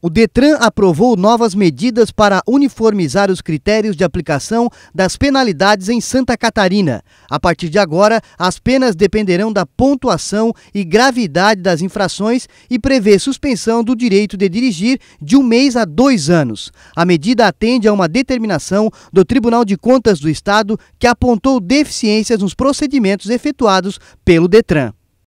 O Detran aprovou novas medidas para uniformizar os critérios de aplicação das penalidades em Santa Catarina. A partir de agora, as penas dependerão da pontuação e gravidade das infrações e prevê suspensão do direito de dirigir de um mês a dois anos. A medida atende a uma determinação do Tribunal de Contas do Estado que apontou deficiências nos procedimentos efetuados pelo Detran.